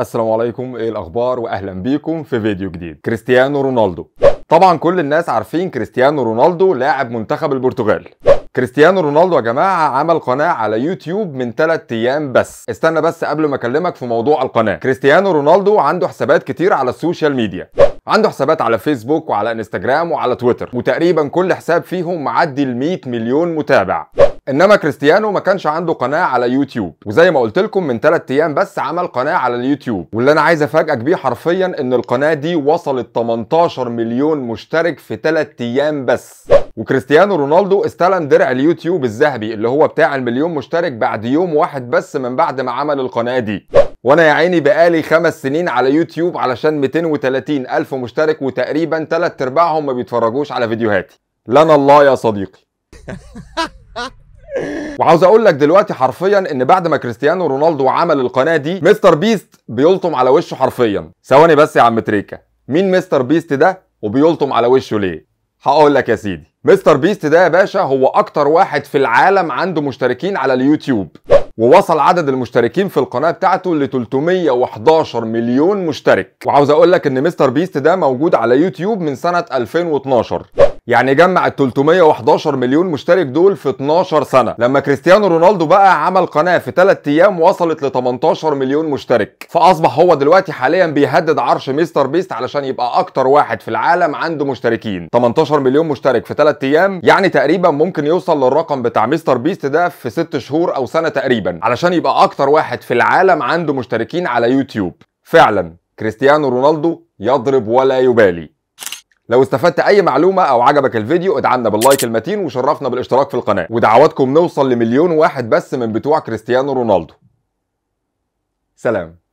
السلام عليكم ايه الاخبار واهلا بيكم في فيديو جديد كريستيانو رونالدو طبعا كل الناس عارفين كريستيانو رونالدو لاعب منتخب البرتغال كريستيانو رونالدو يا جماعه عمل قناه على يوتيوب من 3 ايام بس استنى بس قبل ما اكلمك في موضوع القناه كريستيانو رونالدو عنده حسابات كتير على السوشيال ميديا عنده حسابات على فيسبوك وعلى انستجرام وعلى تويتر وتقريبا كل حساب فيهم معدي ال 100 مليون متابع انما كريستيانو ما كانش عنده قناه على يوتيوب وزي ما قلت لكم من 3 ايام بس عمل قناه على اليوتيوب واللي انا عايز افاجئك بيه حرفيا ان القناه دي وصلت 18 مليون مشترك في 3 ايام بس وكريستيانو رونالدو استلم درع اليوتيوب الذهبي اللي هو بتاع المليون مشترك بعد يوم واحد بس من بعد ما عمل القناه دي وانا يا عيني بقالي خمس سنين على يوتيوب علشان 230 الف مشترك وتقريبا ثلاث ارباعهم ما بيتفرجوش على فيديوهاتي لنا الله يا صديقي وعاوز اقول لك دلوقتي حرفيا ان بعد ما كريستيانو رونالدو عمل القناه دي مستر بيست بيلطم على وشه حرفيا ثواني بس يا عم تريكه مين مستر بيست ده وبيلطم على وشه ليه هقول لك يا سيدي مستر بيست ده يا باشا هو اكتر واحد في العالم عنده مشتركين على اليوتيوب ووصل عدد المشتركين في القناه بتاعته ل 311 مليون مشترك وعاوز اقول لك ان مستر بيست ده موجود على يوتيوب من سنه 2012 يعني جمع ال 311 مليون مشترك دول في 12 سنه لما كريستيانو رونالدو بقى عمل قناه في 3 ايام وصلت ل 18 مليون مشترك فاصبح هو دلوقتي حاليا بيهدد عرش مستر بيست علشان يبقى اكتر واحد في العالم عنده مشتركين 18 مليون مشترك في 3 ايام يعني تقريبا ممكن يوصل للرقم بتاع مستر بيست ده في 6 شهور او سنه تقريبا علشان يبقى اكتر واحد في العالم عنده مشتركين على يوتيوب فعلا كريستيانو رونالدو يضرب ولا يبالي لو استفدت اي معلومه او عجبك الفيديو ادعمنا باللايك المتين وشرفنا بالاشتراك في القناه ودعواتكم نوصل لمليون واحد بس من بتوع كريستيانو رونالدو سلام